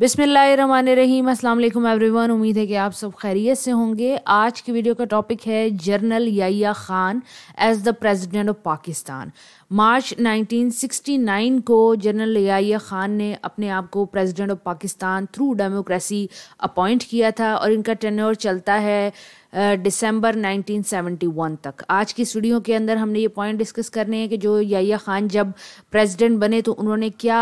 बिसमीम अल्लाम एवरीवन उम्मीद है कि आप सब खैरियत से होंगे आज की वीडियो का टॉपिक है general Yahya Khan as the president of Pakistan March 1969 को जनरल याहिया ख़ान ने अपने आप को president of Pakistan through democracy appoint किया था और इनका टेन्योर चलता है दिसंबर uh, 1971 तक आज की स्टूडियो के अंदर हमने ये पॉइंट डिस्कस करने हैं कि जो या ख़ान जब प्रेसिडेंट बने तो उन्होंने क्या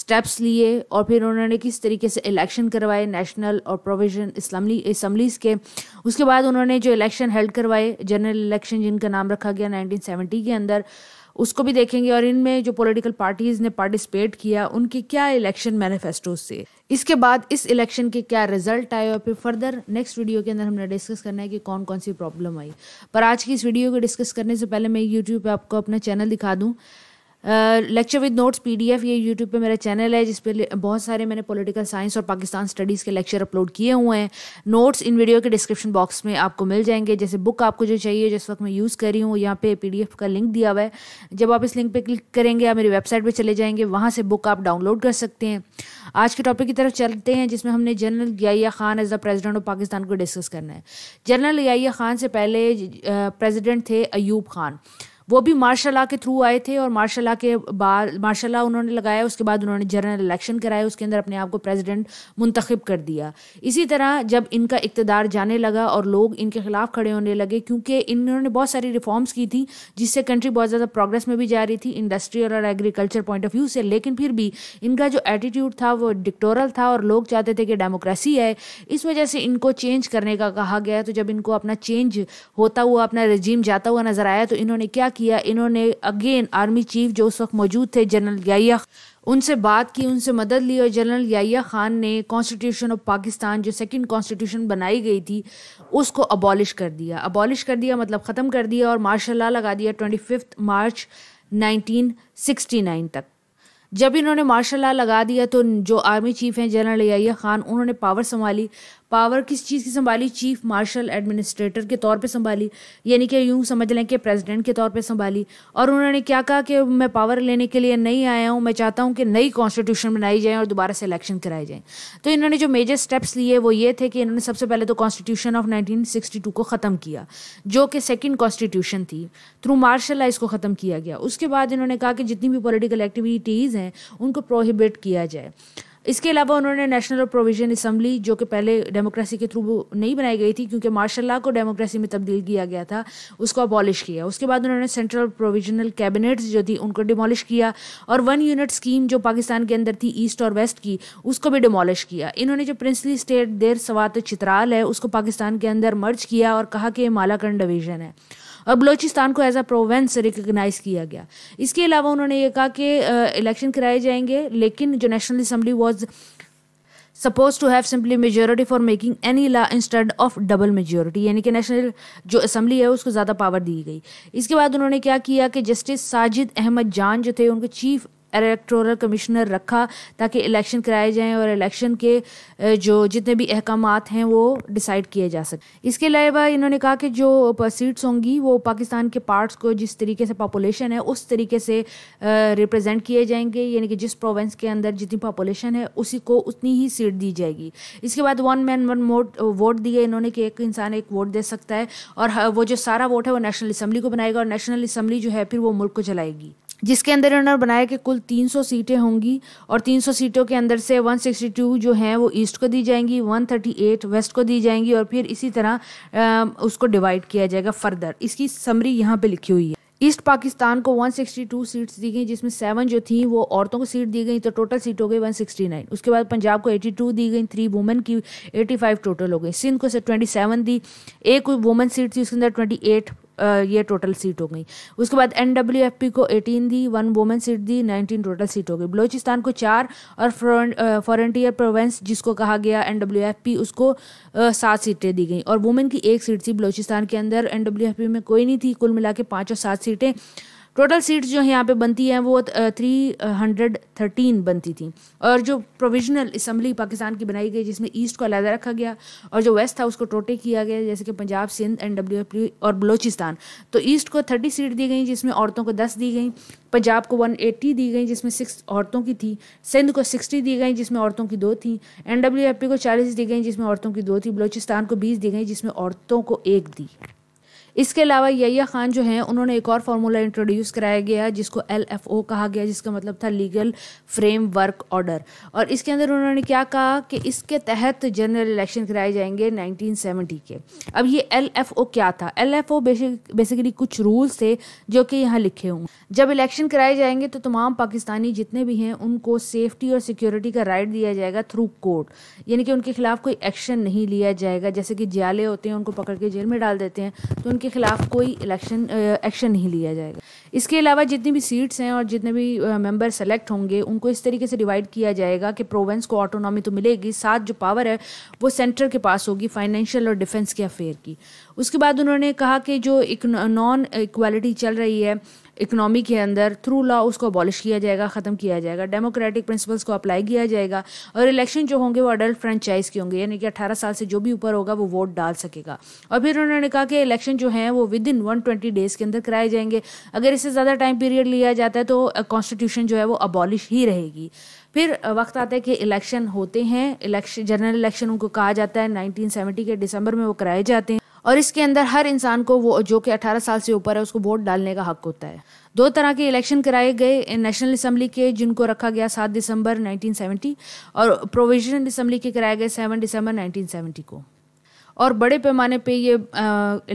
स्टेप्स लिए और फिर उन्होंने किस तरीके से इलेक्शन करवाए नेशनल और प्रोविजन इस्लामी इसम्बलीज़ के उसके बाद उन्होंने जो इलेक्शन हेल्ड करवाए जनरल इलेक्शन जिनका नाम रखा गया 1970 के अंदर उसको भी देखेंगे और इनमें जो पॉलिटिकल पार्टीज ने पार्टिसिपेट किया उनकी क्या इलेक्शन मैनिफेस्टो से इसके बाद इस इलेक्शन के क्या रिजल्ट आए और फिर फर्दर नेक्स्ट वीडियो के अंदर हमने डिस्कस करना है कि कौन कौन सी प्रॉब्लम आई पर आज की इस वीडियो को डिस्कस करने से पहले मैं यूट्यूब पर आपको अपना चैनल दिखा दूँ लेक्चर विद नोट्स पीडीएफ ये यूट्यूब पे मेरा चैनल है जिसपे बहुत सारे मैंने पॉलिटिकल साइंस और पाकिस्तान स्टडीज़ के लेक्चर अपलोड किए हुए हैं नोट्स इन वीडियो के डिस्क्रिप्शन बॉक्स में आपको मिल जाएंगे जैसे बुक आपको जो चाहिए जिस वक्त मैं यूज़ कर रही हूँ यहाँ पे पीडीएफ का लिंक दिया हुआ है जब आप इस लिंक पर क्लिक करेंगे या मेरी वेबसाइट पर चले जाएंगे वहाँ से बुक आप डाउनलोड कर सकते हैं आज के टॉपिक की तरफ चलते हैं जिसमें हमने general Yahya Khan as the president of Pakistan को डिस्कस करना है जनरल याया खान से पहले प्रेजिडेंट uh, थे अयूब खान वो भी मार्शल लॉ के थ्रू आए थे और मार्शल लॉ के बाद मार्शल लॉ उन्होंने लगाया उसके बाद उन्होंने जनरल इलेक्शन कराया उसके अंदर अपने आप को प्रेसिडेंट मुंतखब कर दिया इसी तरह जब इनका इकतदार जाने लगा और लोग इनके खिलाफ खड़े होने लगे क्योंकि इन्होंने बहुत सारी रिफॉर्म्स की थी जिससे कंट्री बहुत ज़्यादा प्रोग्रेस में भी जा रही थी इंडस्ट्रियल और एग्रीकल्चर पॉइंट ऑफ व्यू से लेकिन फिर भी इनका जो एटीट्यूड था वो डिक्टोरल था और लोग चाहते थे कि डेमोक्रेसी है इस वजह से इनको चेंज करने का कहा गया तो जब इनको अपना चेंज होता हुआ अपना रजीम जाता हुआ नजर आया तो इन्होंने क्या किया इन्होंने अगेन आर्मी चीफ जो उस वक्त मौजूद थे जनरल याया उनसे बात की उनसे मदद ली और जनरल याया खान ने कॉन्स्टिट्यूशन ऑफ पाकिस्तान जो सेकंड कॉन्स्टिट्यूशन बनाई गई थी उसको अबॉलिश कर दिया अबॉलिश कर दिया मतलब ख़त्म कर दिया और मार्शल लगा दिया ट्वेंटी मार्च नाइनटीन तक जब इन्होंने मार्शल लॉ लगा दिया तो जो आर्मी चीफ हैं जनरल या खान उन्होंने पावर संभाली पावर किस चीज़ की संभाली चीफ मार्शल एडमिनिस्ट्रेटर के तौर पे संभाली यानी कि यूँ समझ लें कि प्रेसिडेंट के तौर पे संभाली और उन्होंने क्या कहा कि मैं पावर लेने के लिए नहीं आया हूँ मैं चाहता हूँ कि नई कॉन्स्टिट्यूशन बनाई जाए और दोबारा से इलेक्शन कराए जाएँ तो इन्होंने जो मेजर स्टेप्स लिए वो ये थे कि इन्होंने सबसे पहले तो कॉन्स्टिट्यूशन ऑफ नाइनटीन को ख़त्म किया जो कि सेकेंड कॉन्स्टिट्यूशन थी थ्रू मार्शल लॉ इसको ख़त्म किया गया उसके बाद इन्होंने कहा कि जितनी भी पोलिटिकल एक्टिविटीज़ हैं हैं उनको प्रोहिबिट किया जाए इसके अलावा उन्होंने नेशनल और प्रोविजन असम्बली जो कि पहले डेमोक्रेसी के थ्रू नहीं बनाई गई थी क्योंकि मार्शल लॉ को डेमोक्रेसी में तब्दील किया गया था उसको अबॉलिश किया उसके बाद उन्होंने सेंट्रल प्रोविजनल कैबिनेट्स जो थी उनको डिमोलिश किया और वन यूनिट स्कीम जो पाकिस्तान के अंदर थी ईस्ट और वेस्ट की उसको भी डिमोलिश किया इन्होंने जो प्रिंसली स्टेट देर सवात चित्राल है उसको पाकिस्तान के अंदर मर्ज किया और कहा कि ये मालाकंड डिवीजन है और बलोचिस्तान को एज अ प्रोवेंस रिकगनाइज किया गया इसके अलावा उन्होंने ये कहा कि इलेक्शन कराए जाएंगे लेकिन जो national assembly was suppose to have simply majority for making any law instead of double majority यानी कि नेशनल जो असम्बली है उसको ज़्यादा पावर दी गई इसके बाद उन्होंने क्या किया कि जस्टिस साजिद अहमद जान जो थे उनके चीफ इलेक्टोरल कमिश्नर रखा ताकि इलेक्शन कराए जाएँ और इलेक्शन के जो जितने भी अहकाम हैं वो डिसाइड किए जा सकें इसके अलावा इन्होंने कहा कि जो सीट्स होंगी वो पाकिस्तान के पार्ट्स को जिस तरीके से पॉपुलेशन है उस तरीके से रिप्रेजेंट किए जाएंगे यानी कि जिस प्रोवेंस के अंदर जितनी पॉपुलेशन है उसी को उतनी ही सीट दी जाएगी इसके बाद one man one vote vote दिए इन्होंने कि एक इंसान एक वोट दे सकता है और वो जो सारा वोट है वो नेशनल असम्बली को बनाएगा और नेशनल असम्बली जो है फिर वो मुल्क को चलाएगी जिसके अंदर इन्होंने बनाया कि कुल 300 सीटें होंगी और 300 सीटों के अंदर से 162 जो हैं वो ईस्ट को दी जाएंगी 138 वेस्ट को दी जाएंगी और फिर इसी तरह उसको डिवाइड किया जाएगा फर्दर इसकी समरी यहाँ पे लिखी हुई है ईस्ट पाकिस्तान को 162 सीट्स दी गई जिसमें सेवन जो थी वो औरतों को सीट दी गई तो टोटल सीट हो गई 169 उसके बाद पंजाब को 82 दी गई थ्री वुमेन की 85 टोटल हो गई सिंध को 27 दी एक वुमेन सीट थी उसके अंदर 28 ये टोटल सीट हो गई उसके बाद एन को 18 दी वन वोमेन सीट दी 19 टोटल सीट हो गई बलोचिस्तान को चार और फॉरेंटियर प्रोवेंस जिसको कहा गया एन उसको सात सीटें दी गई और वुमेन की एक सीट थी बलोचिस्तान के अंदर एन में कोई नहीं थी कुल मिला के पाँच और सात सीटें टोटल सीट्स जो यहाँ पे बनती हैं वो थ्री हंड्रेड थर्टीन बनती थी और जो प्रोविजनल इसम्बली पाकिस्तान की बनाई गई जिसमें ईस्ट को अलहदा रखा गया और जो वेस्ट था उसको टोटे किया गया जैसे कि Punjab Sindh and W F P और बलोचिस्तान तो ईस्ट को थर्टी सीट दी गई जिसमें औरतों को दस दी गई पंजाब को वन एट्टी दी गई जिसमें सिक्स औरतों की थी सिंध को सिक्सटी दी गई जिसमें औरतों की दो थी एन डब्ल्यू एफ पी को चालीस दी गई जिसमें औरतों की दो थी बलोचिस्तान को बीस दी गई जिसमें औरतों को एक दी इसके अलावा यया खान जो हैं उन्होंने एक और फार्मूला इंट्रोड्यूस कराया गया जिसको एल एफ ओ कहा गया जिसका मतलब था लीगल फ्रेम वर्क ऑर्डर और इसके अंदर उन्होंने क्या कहा कि इसके तहत जनरल इलेक्शन कराए जाएंगे 1970 के अब ये एल एफ ओ क्या था एल एफ ओ बेसिकली कुछ रूल्स थे जो कि यहाँ लिखे होंगे जब इलेक्शन कराए जाएंगे तो तमाम पाकिस्तानी जितने भी हैं उनको सेफ्टी और सिक्योरिटी का राइट दिया जाएगा थ्रू कोर्ट यानी कि उनके खिलाफ कोई एक्शन नहीं लिया जाएगा जैसे कि जियाले होते हैं उनको पकड़ के जेल में डाल देते हैं तो उनके इनके खिलाफ कोई इलेक्शन एक्शन नहीं लिया जाएगा इसके अलावा जितनी भी सीट्स हैं और जितने भी मेंबर सेलेक्ट होंगे उनको इस तरीके से डिवाइड किया जाएगा कि प्रोवेंस को ऑटोनॉमी तो मिलेगी साथ जो पावर है वो सेंटर के पास होगी फाइनेंशियल और डिफेंस के अफेयर की उसके बाद उन्होंने कहा कि जो नॉन इक्वालिटी चल रही है इकनॉमी के अंदर थ्रू लॉ उसको अबॉलिश किया जाएगा ख़त्म किया जाएगा डेमोक्रेटिक प्रिंसिपल्स को अप्लाई किया जाएगा और इलेक्शन जो होंगे वो अडल्ट फ्रेंचाइज के होंगे यानी कि 18 साल से जो भी ऊपर होगा वो वोट डाल सकेगा और फिर उन्होंने कहा कि इलेक्शन जो हैं वो within one twenty days के अंदर कराए जाएंगे अगर इससे ज़्यादा टाइम पीरियड लिया जाता है तो कॉन्स्टिट्यूशन जो है वो अबॉलिश ही रहेगी फिर वक्त आता है कि इलेक्शन होते हैं इलेक्शन जनरल इलेक्शन उनको कहा जाता है 1970 के दिसंबर में वो कराए जाते हैं और इसके अंदर हर इंसान को वो जो कि 18 साल से ऊपर है उसको वोट डालने का हक होता है दो तरह के इलेक्शन कराए गए नेशनल असम्बली के जिनको रखा गया सात दिसंबर 1970 और प्रोविजनल असम्बली के कराए गए सेवन दिसंबर 1970 को और बड़े पैमाने पे ये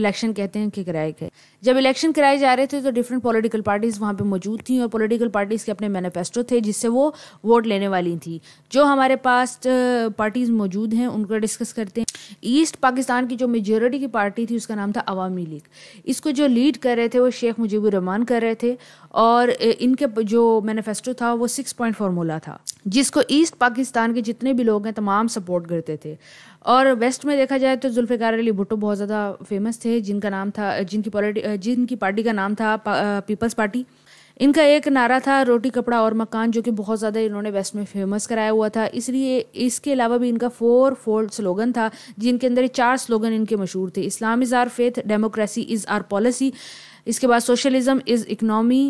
इलेक्शन कहते हैं कि कराए गए जब इलेक्शन कराए जा रहे थे तो डिफरेंट पॉलिटिकल पार्टीज़ वहाँ पे मौजूद थी और पॉलिटिकल पार्टीज़ के अपने मैनिफेस्टो थे जिससे वो वोट लेने वाली थी जो हमारे पास पार्टीज़ मौजूद हैं उनको डिस्कस करते हैं ईस्ट पाकिस्तान की जो मेजोरिटी की पार्टी थी उसका नाम था अवामी लीग इसको जो लीड कर रहे थे वो शेख रहमान कर रहे थे और इनके जो मैनिफेस्टो था वो सिक्स पॉइंट फार्मूला था जिसको ईस्ट पाकिस्तान के जितने भी लोग हैं तमाम सपोर्ट करते थे और वेस्ट में देखा जाए तो जुल्फ़िकार अली भुट्टो बहुत ज़्यादा फेमस थे जिनका नाम था जिनकी पॉलिटी जिनकी पार्टी का नाम था पीपल्स पार्टी इनका एक नारा था रोटी कपड़ा और मकान जो कि बहुत ज़्यादा इन्होंने वेस्ट में फेमस कराया हुआ था इसलिए इसके अलावा भी इनका फोर फोल्ड स्लोगन था जिनके अंदर चार स्लोगन इनके मशहूर थे Islam is our faith democracy is our policy इसके बाद socialism is economy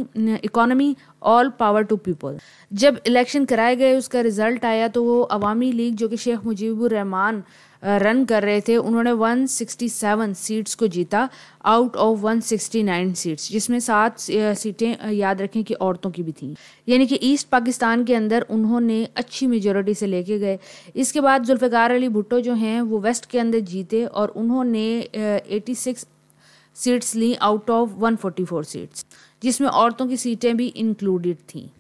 economy all power to people जब इलेक्शन कराए गए उसका रिज़ल्ट आया तो वो अवामी लीग जो कि शेख मुजीबुर रहमान रन कर रहे थे उन्होंने 167 सीट्स को जीता आउट ऑफ 169 सीट्स जिसमें सात सीटें याद रखें कि औरतों की भी थीं यानी कि ईस्ट पाकिस्तान के अंदर उन्होंने अच्छी मेजोरिटी से लेके गए इसके बाद ज़ुल्फ़ार अली भुट्टो जो हैं वो वेस्ट के अंदर जीते और उन्होंने एटी सिक्स सीट्स ली आउट ऑफ 144 सीट्स जिसमें औरतों की सीटें भी इंक्लूडेड थी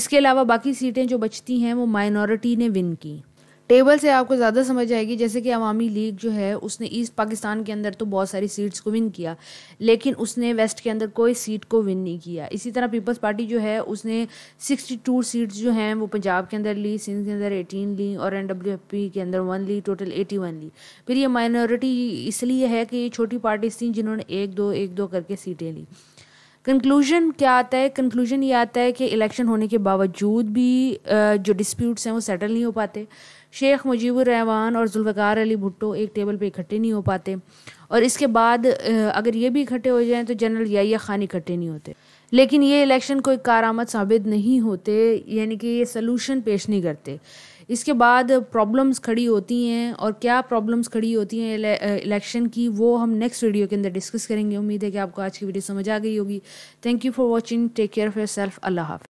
इसके अलावा बाकी सीटें जो बचती हैं वो माइनॉरिटी ने विन की टेबल से आपको ज़्यादा समझ आएगी जैसे कि अवामी लीग जो है उसने ईस्ट पाकिस्तान के अंदर तो बहुत सारी सीट्स को विन किया लेकिन उसने वेस्ट के अंदर कोई सीट को विन नहीं किया इसी तरह पीपल्स पार्टी जो है उसने सिक्सटी टू सीट्स जो हैं वो पंजाब के अंदर ली सिंध के अंदर एटीन ली और एन डब्ल्यू एफ पी के अंदर वन ली टोटल एटी वन ली फिर ये माइनॉरिटी इसलिए है कि ये छोटी पार्टीज थी जिन्होंने एक दो एक दो करके सीटें ली कंक्लूजन क्या आता है कंक्लूजन ये आता है कि इलेक्शन होने के बावजूद भी जो डिस्प्यूट्स हैं वो सेटल नहीं हो पाते शेख रहमान और जुल्फ़ार अली भुट्टो एक टेबल पे इकट्ठे नहीं हो पाते और इसके बाद अगर ये भी इकट्ठे हो जाएं तो जनरल या खान इकट्ठे नहीं होते लेकिन ये इलेक्शन कोई कारामद साबित नहीं होते यानी कि ये सलूशन पेश नहीं करते इसके बाद प्रॉब्लम्स खड़ी होती हैं और क्या प्रॉब्लम्स खड़ी होती हैं इलेक्शन की वो हम नेक्स्ट वीडियो के अंदर डिस्कस करेंगे उम्मीद है कि आपको आज की वीडियो समझ आ गई होगी thank you for watching take care of yourself अल्लाह हाफ़